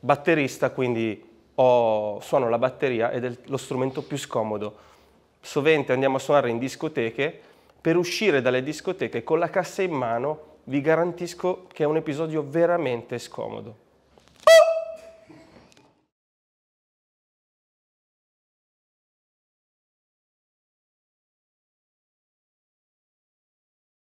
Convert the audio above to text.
batterista, quindi ho, suono la batteria ed è lo strumento più scomodo. Sovente andiamo a suonare in discoteche, per uscire dalle discoteche con la cassa in mano vi garantisco che è un episodio veramente scomodo.